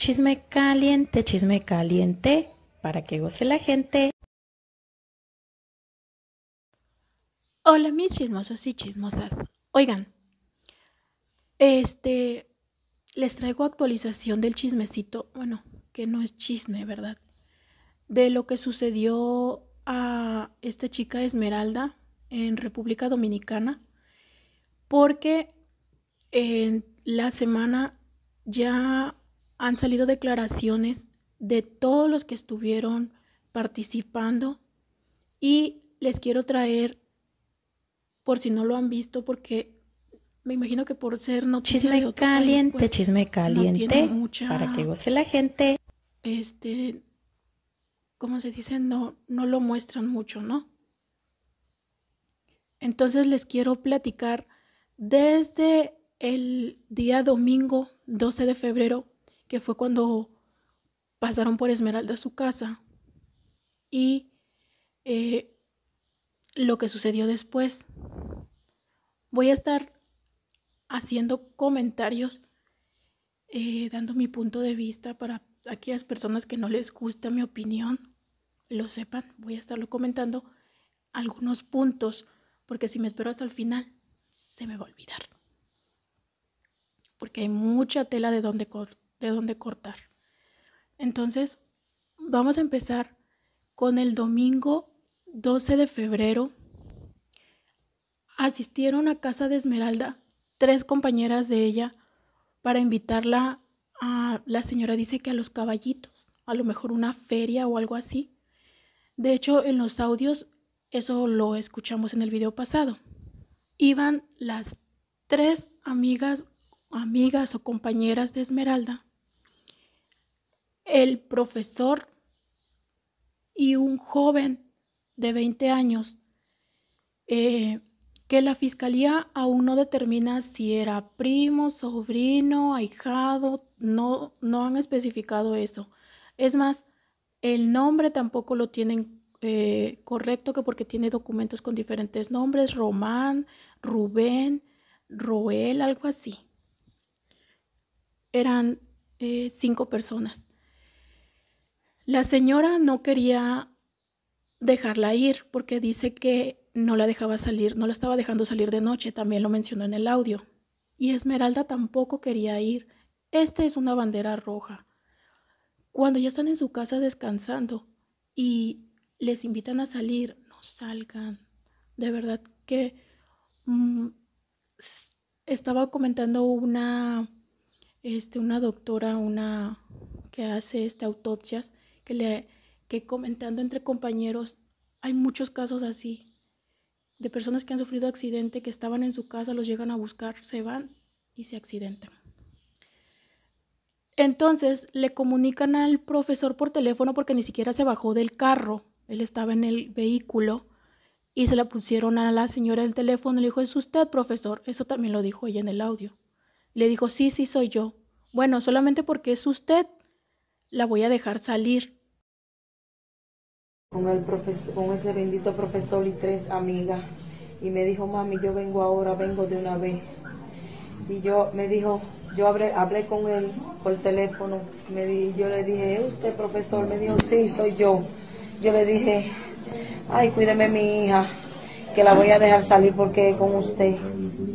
Chisme caliente, chisme caliente, para que goce la gente. Hola mis chismosos y chismosas. Oigan, este, les traigo actualización del chismecito, bueno, que no es chisme, ¿verdad? De lo que sucedió a esta chica Esmeralda en República Dominicana, porque en la semana ya han salido declaraciones de todos los que estuvieron participando y les quiero traer, por si no lo han visto, porque me imagino que por ser noticia chisme de caliente, pues, chisme caliente, para que goce la gente. Este, como se dice, no, no lo muestran mucho, ¿no? Entonces les quiero platicar desde el día domingo 12 de febrero que fue cuando pasaron por Esmeralda su casa y eh, lo que sucedió después. Voy a estar haciendo comentarios, eh, dando mi punto de vista para aquellas personas que no les gusta mi opinión, lo sepan, voy a estarlo comentando algunos puntos, porque si me espero hasta el final, se me va a olvidar. Porque hay mucha tela de donde cortar de dónde cortar. Entonces, vamos a empezar con el domingo 12 de febrero. Asistieron a casa de Esmeralda tres compañeras de ella para invitarla a, la señora dice que a los caballitos, a lo mejor una feria o algo así. De hecho, en los audios, eso lo escuchamos en el video pasado. Iban las tres amigas, amigas o compañeras de Esmeralda el profesor y un joven de 20 años eh, que la fiscalía aún no determina si era primo, sobrino, ahijado, no, no han especificado eso. Es más, el nombre tampoco lo tienen eh, correcto que porque tiene documentos con diferentes nombres, Román, Rubén, Roel, algo así. Eran eh, cinco personas. La señora no quería dejarla ir porque dice que no la dejaba salir, no la estaba dejando salir de noche, también lo mencionó en el audio. Y Esmeralda tampoco quería ir. Esta es una bandera roja. Cuando ya están en su casa descansando y les invitan a salir, no salgan. De verdad que mm, estaba comentando una, este, una doctora, una que hace este, autopsias, que, comentando entre compañeros, hay muchos casos así, de personas que han sufrido accidente, que estaban en su casa, los llegan a buscar, se van y se accidentan. Entonces le comunican al profesor por teléfono porque ni siquiera se bajó del carro, él estaba en el vehículo y se la pusieron a la señora del teléfono. Le dijo, ¿es usted, profesor? Eso también lo dijo ella en el audio. Le dijo, sí, sí, soy yo. Bueno, solamente porque es usted, la voy a dejar salir con, el con ese bendito profesor y tres amigas. Y me dijo, mami, yo vengo ahora, vengo de una vez. Y yo me dijo, yo hablé, con él por teléfono. Me yo le dije, ¿es usted profesor? Me dijo, sí, soy yo. Yo le dije, ay, cuídeme mi hija, que la voy a dejar salir porque con usted.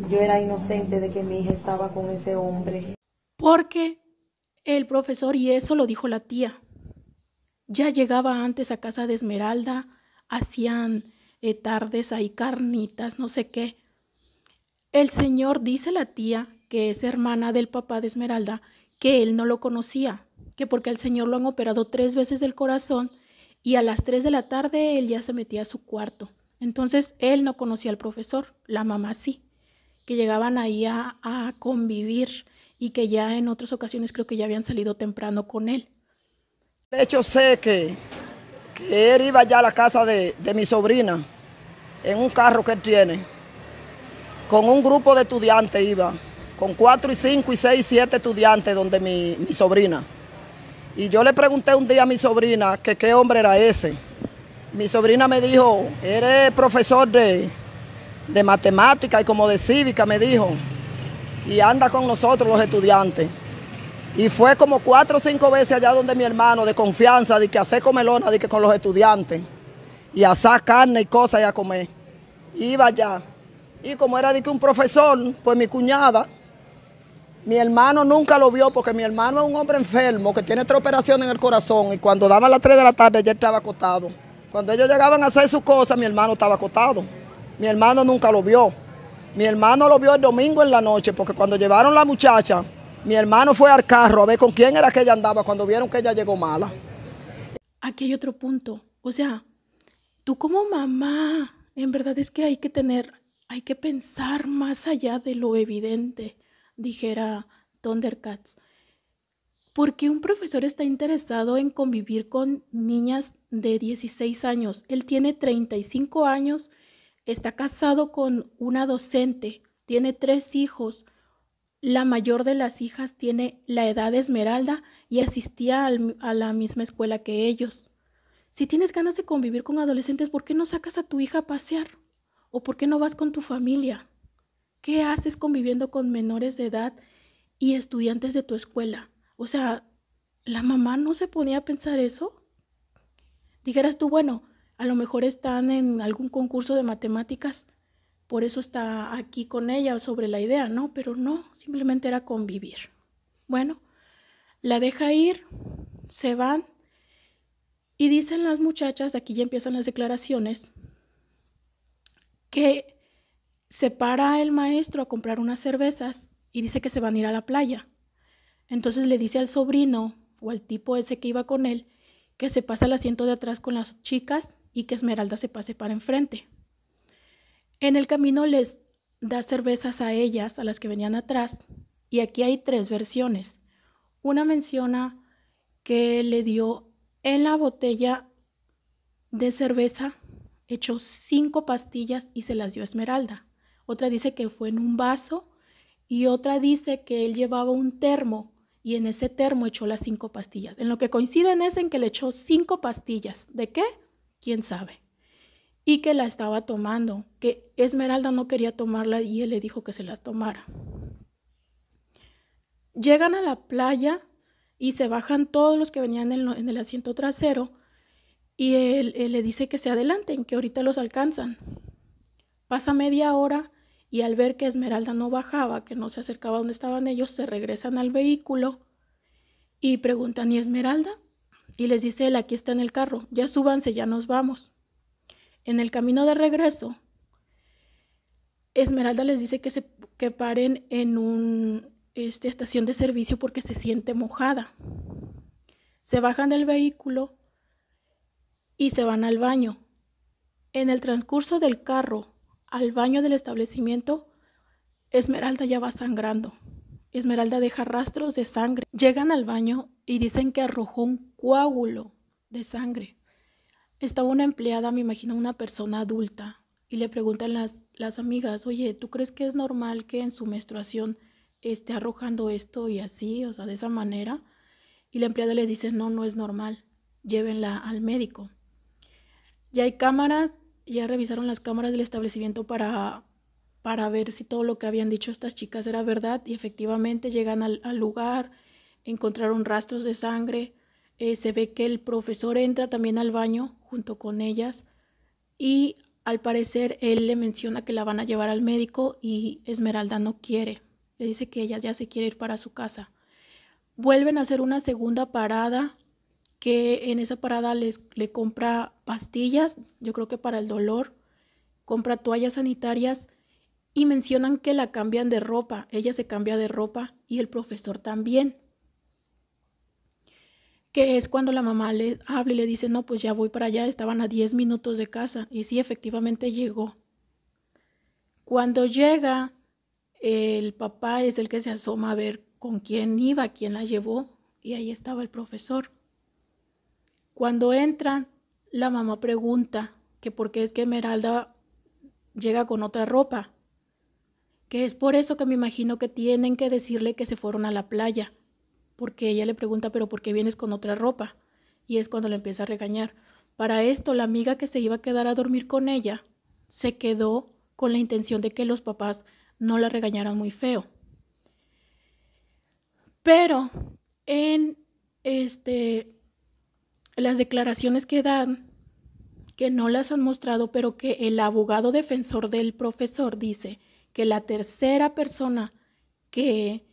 Yo era inocente de que mi hija estaba con ese hombre. Porque el profesor, y eso lo dijo la tía, ya llegaba antes a casa de Esmeralda, hacían eh, tardes ahí carnitas, no sé qué. El señor dice a la tía, que es hermana del papá de Esmeralda, que él no lo conocía, que porque al señor lo han operado tres veces del corazón y a las tres de la tarde él ya se metía a su cuarto. Entonces él no conocía al profesor, la mamá sí, que llegaban ahí a convivir y que ya en otras ocasiones creo que ya habían salido temprano con él. De hecho, sé que, él iba ya a la casa de, mi sobrina en un carro que él tiene. Con un grupo de estudiantes iba, con cuatro y cinco y seis y siete estudiantes donde mi, sobrina. Y yo le pregunté un día a mi sobrina que qué hombre era ese. Mi sobrina me dijo, eres profesor de, de matemática y como de cívica, me dijo, y anda con nosotros los estudiantes. Y fue como cuatro o cinco veces allá donde mi hermano, de confianza, de que hacer comelona, de que con los estudiantes, y asar carne y cosas y a comer. Iba allá. Y como era de que un profesor, pues mi cuñada, mi hermano nunca lo vio porque mi hermano es un hombre enfermo que tiene tres operaciones en el corazón y cuando daban las 3 de la tarde ya estaba acostado. Cuando ellos llegaban a hacer sus cosas, mi hermano estaba acostado. Mi hermano nunca lo vio. Mi hermano lo vio el domingo en la noche porque cuando llevaron la muchacha, mi hermano fue al carro a ver con quién era que ella andaba cuando vieron que ella llegó mala. Aquí hay otro punto. O sea, tú como mamá, en verdad es que hay que tener, hay que pensar más allá de lo evidente, dijera Thundercats. Porque un profesor está interesado en convivir con niñas de 16 años. Él tiene 35 años, está casado con una docente, tiene tres hijos la mayor de las hijas tiene la edad de Esmeralda y asistía a la misma escuela que ellos. Si tienes ganas de convivir con adolescentes, ¿por qué no sacas a tu hija a pasear? ¿O por qué no vas con tu familia? ¿Qué haces conviviendo con menores de edad y estudiantes de tu escuela? O sea, ¿la mamá no se ponía a pensar eso? Dijeras tú, bueno, a lo mejor están en algún concurso de matemáticas por eso está aquí con ella sobre la idea, ¿no? Pero no, simplemente era convivir. Bueno, la deja ir, se van y dicen las muchachas, aquí ya empiezan las declaraciones, que se para el maestro a comprar unas cervezas y dice que se van a ir a la playa. Entonces le dice al sobrino o al tipo ese que iba con él que se pase al asiento de atrás con las chicas y que Esmeralda se pase para enfrente. En el camino les da cervezas a ellas, a las que venían atrás, y aquí hay tres versiones. Una menciona que le dio en la botella de cerveza, echó cinco pastillas y se las dio a Esmeralda. Otra dice que fue en un vaso y otra dice que él llevaba un termo y en ese termo echó las cinco pastillas. En lo que coinciden es en que le echó cinco pastillas. ¿De qué? ¿Quién sabe? y que la estaba tomando, que Esmeralda no quería tomarla y él le dijo que se la tomara. Llegan a la playa y se bajan todos los que venían en el, asiento trasero y él, él, le dice que se adelanten, que ahorita los alcanzan. Pasa media hora y al ver que Esmeralda no bajaba, que no se acercaba a donde estaban ellos, se regresan al vehículo y preguntan, ¿y Esmeralda? Y les dice él, aquí está en el carro, ya súbanse, ya nos vamos. En el camino de regreso, Esmeralda les dice que se que paren en una este, estación de servicio porque se siente mojada. Se bajan del vehículo y se van al baño. En el transcurso del carro al baño del establecimiento, Esmeralda ya va sangrando. Esmeralda deja rastros de sangre. Llegan al baño y dicen que arrojó un coágulo de sangre. Estaba una empleada, me imagino una persona adulta, y le preguntan las, las amigas, oye, ¿tú crees que es normal que en su menstruación esté arrojando esto y así, o sea, de esa manera? Y la empleada le dice, no, no es normal, llévenla al médico. Ya hay cámaras, ya revisaron las cámaras del establecimiento para, para ver si todo lo que habían dicho estas chicas era verdad y efectivamente llegan al lugar, encontraron rastros de sangre, eh, se ve que el profesor entra también al baño junto con ellas y al parecer él le menciona que la van a llevar al médico y Esmeralda no quiere. Le dice que ella ya se quiere ir para su casa. Vuelven a hacer una segunda parada que en esa parada le compra pastillas, yo creo que para el dolor, compra toallas sanitarias y mencionan que la cambian de ropa. Ella se cambia de ropa y el profesor también que es cuando la mamá le habla y le dice, no, pues ya voy para allá, estaban a 10 minutos de casa y sí, efectivamente llegó. Cuando llega, el papá es el que se asoma a ver con quién iba, quién la llevó y ahí estaba el profesor. Cuando entran, la mamá pregunta que por qué es que Emeralda llega con otra ropa, que es por eso que me imagino que tienen que decirle que se fueron a la playa porque ella le pregunta, pero ¿por qué vienes con otra ropa? Y es cuando le empieza a regañar. Para esto, la amiga que se iba a quedar a dormir con ella se quedó con la intención de que los papás no la regañaran muy feo. Pero en este, las declaraciones que dan, que no las han mostrado, pero que el abogado defensor del profesor dice que la tercera persona que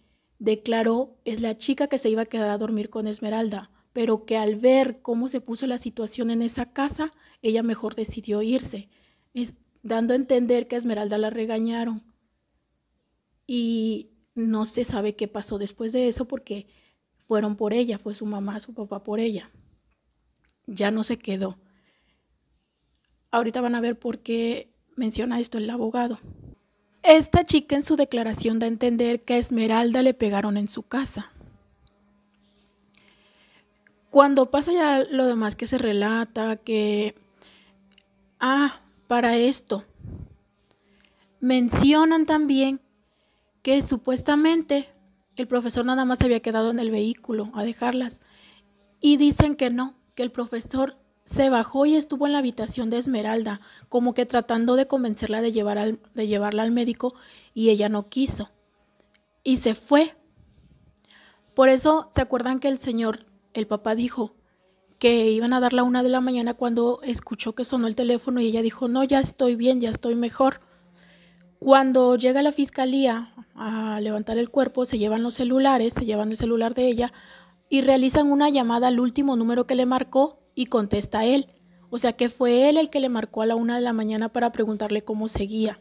declaró es la chica que se iba a quedar a dormir con Esmeralda, pero que al ver cómo se puso la situación en esa casa, ella mejor decidió irse, dando a entender que Esmeralda la regañaron. Y no se sabe qué pasó después de eso porque fueron por ella, fue su mamá, su papá por ella. Ya no se quedó. Ahorita van a ver por qué menciona esto el abogado. Esta chica en su declaración da a entender que a Esmeralda le pegaron en su casa. Cuando pasa ya lo demás que se relata, que, ah, para esto, mencionan también que supuestamente el profesor nada más se había quedado en el vehículo a dejarlas y dicen que no, que el profesor se bajó y estuvo en la habitación de Esmeralda, como que tratando de convencerla de, de llevarla al médico, y ella no quiso. Y se fue. Por eso, ¿se acuerdan que el señor, el papá dijo que iban a dar la una de la mañana cuando escuchó que sonó el teléfono y ella dijo, no, ya estoy bien, ya estoy mejor. Cuando llega la fiscalía a levantar el cuerpo, se llevan los celulares, se llevan el celular de ella y realizan una llamada al último número que le marcó y contesta él. O sea que fue él el que le marcó a la una de la mañana para preguntarle cómo seguía.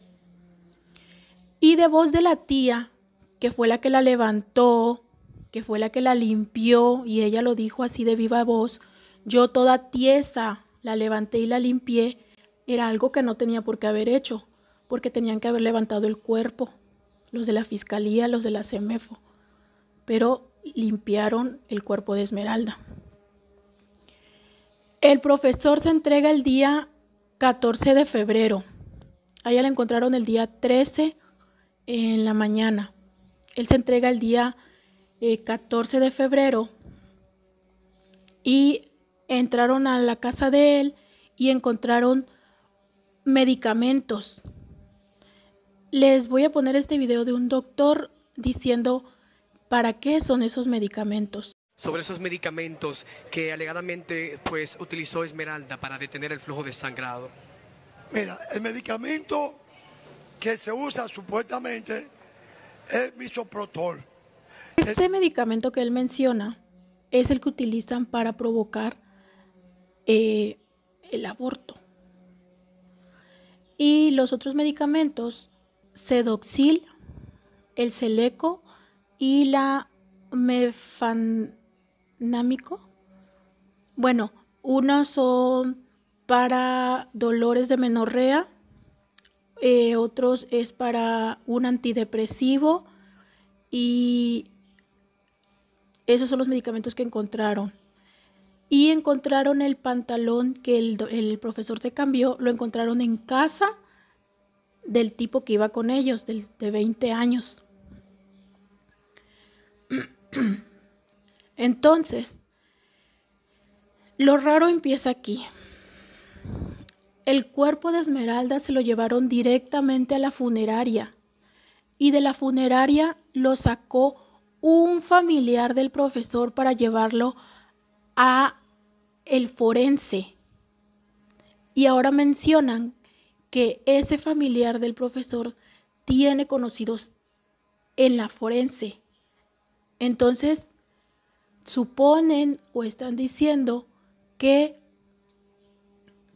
Y de voz de la tía, que fue la que la levantó, que fue la que la limpió, y ella lo dijo así de viva voz, yo toda tiesa la levanté y la limpié, era algo que no tenía por qué haber hecho, porque tenían que haber levantado el cuerpo, los de la fiscalía, los de la CEMEFO, pero limpiaron el cuerpo de Esmeralda. El profesor se entrega el día 14 de febrero. allá le la encontraron el día 13 en la mañana. Él se entrega el día 14 eh, de febrero y entraron a la casa de él y encontraron medicamentos. Les voy a poner este video de un doctor diciendo para qué son esos medicamentos sobre esos medicamentos que alegadamente pues, utilizó Esmeralda para detener el flujo de sangrado. Mira, el medicamento que se usa supuestamente es misoprotol. Este medicamento que él menciona es el que utilizan para provocar eh, el aborto. Y los otros medicamentos, sedoxil, el seleco y la mefan, bueno, unos son para dolores de menorrea, eh, otros es para un antidepresivo y esos son los medicamentos que encontraron. Y encontraron el pantalón que el, profesor te cambió, lo encontraron en casa del tipo que iba con ellos, de 20 años. Entonces, lo raro empieza aquí. El cuerpo de Esmeralda se lo llevaron directamente a la funeraria y de la funeraria lo sacó un familiar del profesor para llevarlo a el forense. Y ahora mencionan que ese familiar del profesor tiene conocidos en la forense. Entonces, suponen o están diciendo que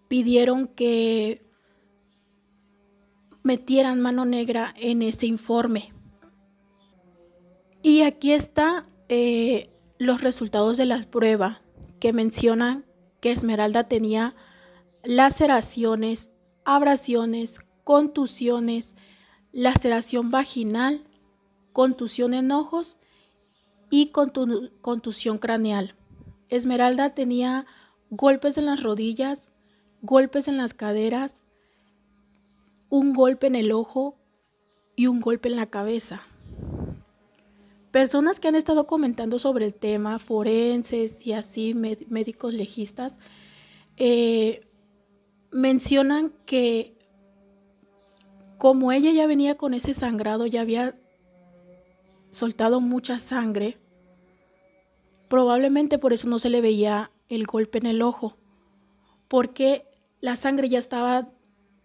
pidieron que metieran mano negra en ese informe. Y aquí están eh, los resultados de la prueba que mencionan que Esmeralda tenía laceraciones, abrasiones, contusiones, laceración vaginal, contusión en ojos y contusión craneal. Esmeralda tenía golpes en las rodillas, golpes en las caderas, un golpe en el ojo y un golpe en la cabeza. Personas que han estado comentando sobre el tema, forenses y así, médicos legistas, eh, mencionan que como ella ya venía con ese sangrado, ya había soltado mucha sangre. Probablemente por eso no se le veía el golpe en el ojo, porque la sangre ya estaba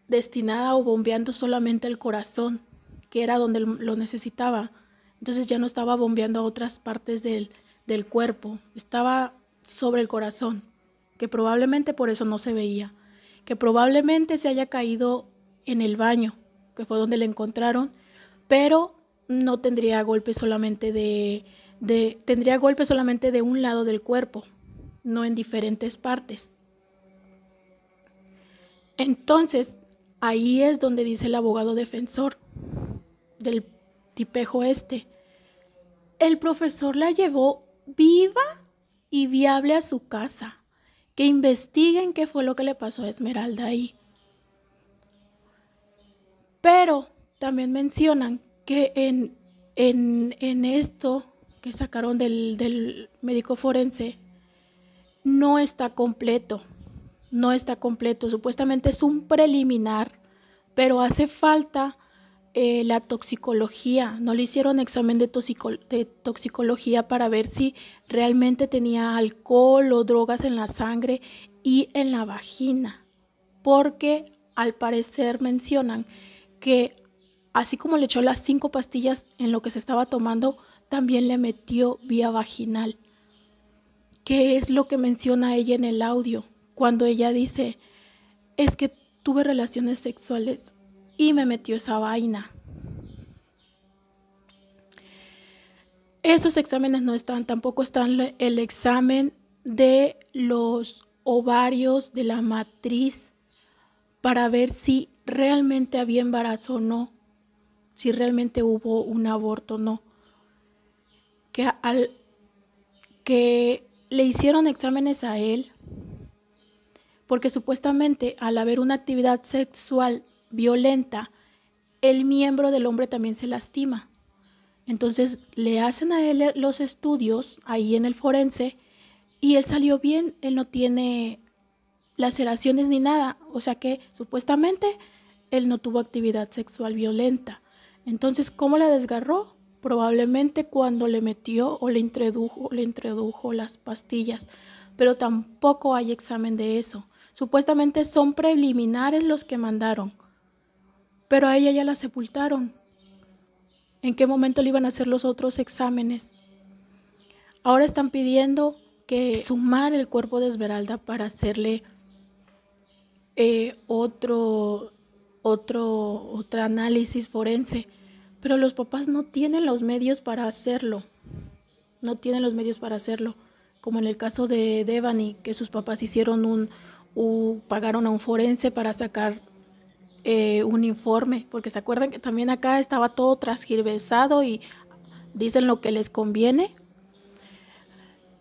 destinada o bombeando solamente el corazón, que era donde lo necesitaba. Entonces ya no estaba bombeando a otras partes del, del cuerpo, estaba sobre el corazón, que probablemente por eso no se veía, que probablemente se haya caído en el baño, que fue donde le encontraron, pero no tendría golpes solamente de, tendría golpes solamente de un lado del cuerpo, no en diferentes partes. Entonces, ahí es donde dice el abogado defensor del tipejo este. El profesor la llevó viva y viable a su casa. Que investiguen qué fue lo que le pasó a Esmeralda ahí. Pero también mencionan que en, esto que sacaron del, médico forense no está completo, no está completo. Supuestamente es un preliminar, pero hace falta eh, la toxicología. No le hicieron examen de, toxicología para ver si realmente tenía alcohol o drogas en la sangre y en la vagina, porque al parecer mencionan que así como le echó las cinco pastillas en lo que se estaba tomando, también le metió vía vaginal. ¿Qué es lo que menciona ella en el audio? Cuando ella dice, es que tuve relaciones sexuales y me metió esa vaina. Esos exámenes no están, tampoco están el examen de los ovarios, de la matriz, para ver si realmente había embarazo o no si realmente hubo un aborto o no. Que, que le hicieron exámenes a él porque supuestamente al haber una actividad sexual violenta, el miembro del hombre también se lastima. Entonces le hacen a él los estudios ahí en el forense y él salió bien, él no tiene laceraciones ni nada, o sea que supuestamente él no tuvo actividad sexual violenta. Entonces, ¿cómo la desgarró? Probablemente cuando le metió o le introdujo, le introdujo las pastillas, pero tampoco hay examen de eso. Supuestamente son preliminares los que mandaron, pero a ella ya la sepultaron. ¿En qué momento le iban a hacer los otros exámenes? Ahora están pidiendo que sumar el cuerpo de Esmeralda para hacerle eh, otro otro, otro análisis forense, pero los papás no tienen los medios para hacerlo, no tienen los medios para hacerlo, como en el caso de Devani, que sus papás hicieron un, pagaron a un forense para sacar eh, un informe, porque se acuerdan que también acá estaba todo transgiversado y dicen lo que les conviene.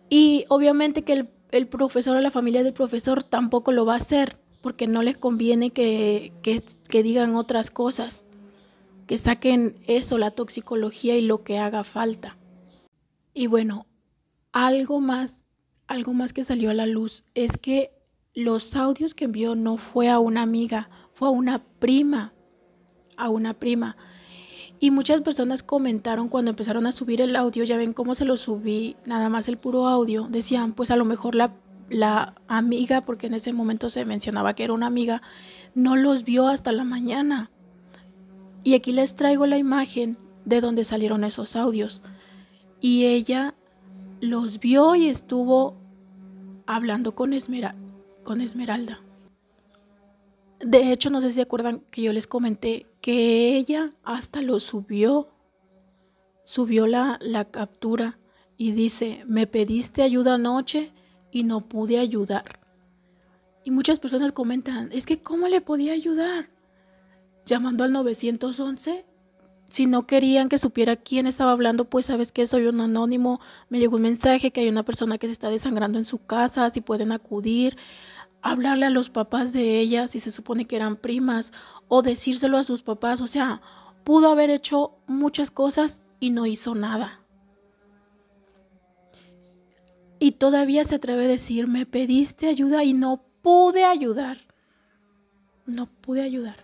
Y obviamente que el, el profesor o la familia del profesor tampoco lo va a hacer, porque no les conviene que, digan otras cosas, que saquen eso, la toxicología y lo que haga falta. Y bueno, algo más, algo más que salió a la luz es que los audios que envió no fue a una amiga, fue a una prima, a una prima. Y muchas personas comentaron cuando empezaron a subir el audio, ya ven cómo se lo subí, nada más el puro audio, decían, pues a lo mejor la la amiga, porque en ese momento se mencionaba que era una amiga, no los vio hasta la mañana. Y aquí les traigo la imagen de donde salieron esos audios. Y ella los vio y estuvo hablando con, con Esmeralda. De hecho, no sé si acuerdan que yo les comenté que ella hasta lo subió, subió la, la captura y dice, me pediste ayuda anoche y no pude ayudar. Y muchas personas comentan, es que ¿cómo le podía ayudar? Llamando al 911, si no querían que supiera quién estaba hablando, pues sabes que soy un anónimo, me llegó un mensaje que hay una persona que se está desangrando en su casa, si pueden acudir, hablarle a los papás de ella, si se supone que eran primas, o decírselo a sus papás, o sea, pudo haber hecho muchas cosas y no hizo nada y todavía se atreve a decir, me pediste ayuda y no pude ayudar. No pude ayudar.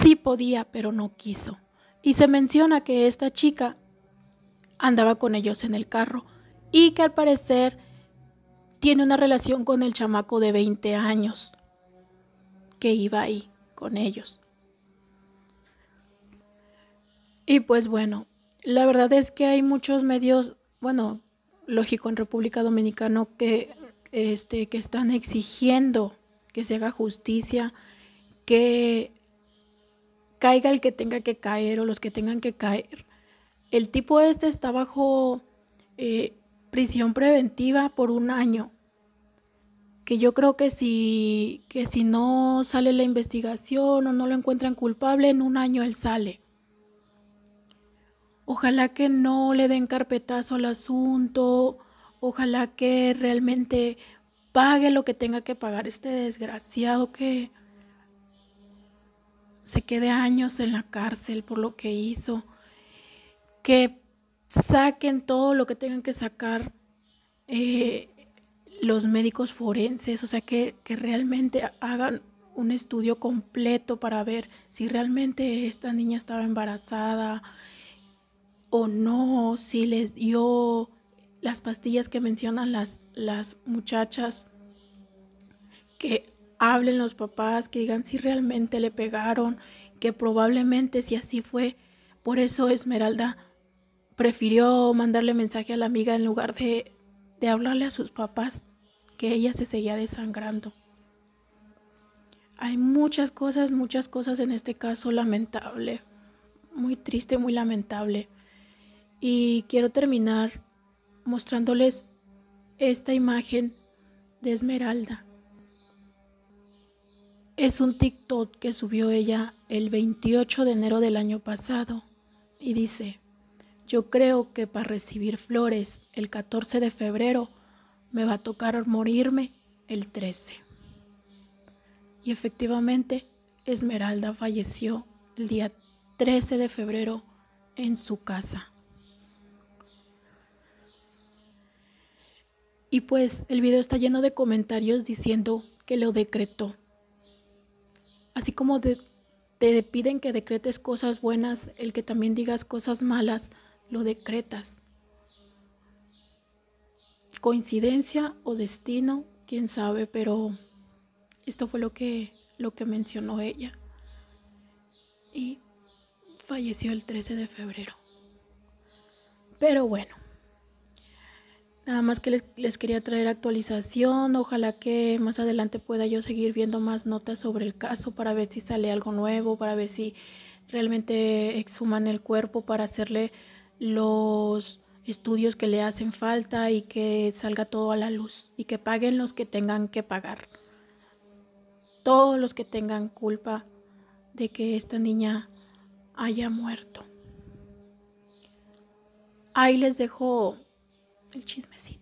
Sí podía, pero no quiso. Y se menciona que esta chica andaba con ellos en el carro y que al parecer tiene una relación con el chamaco de 20 años que iba ahí con ellos. Y pues bueno, la verdad es que hay muchos medios, bueno, lógico en República Dominicana que, este, que están exigiendo que se haga justicia, que caiga el que tenga que caer o los que tengan que caer. El tipo este está bajo eh, prisión preventiva por un año, que yo creo que si, que si no sale la investigación o no lo encuentran culpable, en un año él sale. Ojalá que no le den carpetazo al asunto, ojalá que realmente pague lo que tenga que pagar este desgraciado que se quede años en la cárcel por lo que hizo, que saquen todo lo que tengan que sacar eh, los médicos forenses, o sea, que, que realmente hagan un estudio completo para ver si realmente esta niña estaba embarazada, o no, si les dio las pastillas que mencionan las, las muchachas, que hablen los papás, que digan si realmente le pegaron, que probablemente si así fue, por eso Esmeralda prefirió mandarle mensaje a la amiga en lugar de, de hablarle a sus papás, que ella se seguía desangrando. Hay muchas cosas, muchas cosas en este caso lamentable, muy triste, muy lamentable. Y quiero terminar mostrándoles esta imagen de Esmeralda. Es un TikTok que subió ella el 28 de enero del año pasado y dice, yo creo que para recibir flores el 14 de febrero me va a tocar morirme el 13. Y efectivamente, Esmeralda falleció el día 13 de febrero en su casa. Y pues el video está lleno de comentarios diciendo que lo decretó. Así como te piden que decretes cosas buenas, el que también digas cosas malas, lo decretas. Coincidencia o destino, quién sabe, pero esto fue lo que, lo que mencionó ella. Y falleció el 13 de febrero. Pero bueno, Nada más que les, quería traer actualización. Ojalá que más adelante pueda yo seguir viendo más notas sobre el caso para ver si sale algo nuevo, para ver si realmente exhuman el cuerpo para hacerle los estudios que le hacen falta y que salga todo a la luz y que paguen los que tengan que pagar. Todos los que tengan culpa de que esta niña haya muerto. Ahí les dejo il cisme sì